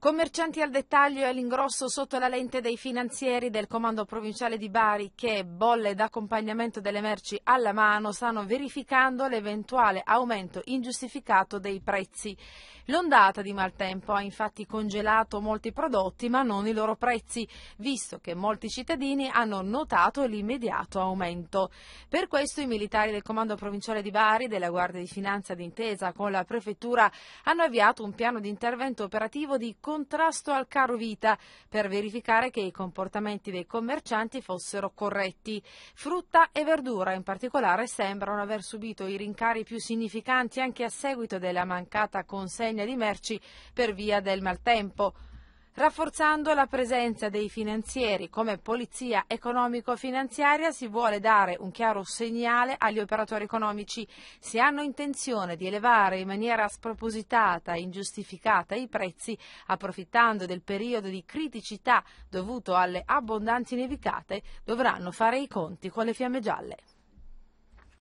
Commercianti al dettaglio e all'ingrosso sotto la lente dei finanzieri del Comando Provinciale di Bari che, bolle d'accompagnamento delle merci alla mano, stanno verificando l'eventuale aumento ingiustificato dei prezzi. L'ondata di maltempo ha infatti congelato molti prodotti ma non i loro prezzi, visto che molti cittadini hanno notato l'immediato aumento. Per questo i militari del Comando Provinciale di Bari, della Guardia di Finanza d'intesa con la Prefettura, hanno avviato un piano di intervento operativo di contrasto al caro vita per verificare che i comportamenti dei commercianti fossero corretti. Frutta e verdura in particolare sembrano aver subito i rincari più significanti anche a seguito della mancata consegna di merci per via del maltempo. Rafforzando la presenza dei finanzieri come polizia economico-finanziaria si vuole dare un chiaro segnale agli operatori economici. Se hanno intenzione di elevare in maniera spropositata e ingiustificata i prezzi, approfittando del periodo di criticità dovuto alle abbondanti nevicate, dovranno fare i conti con le fiamme gialle.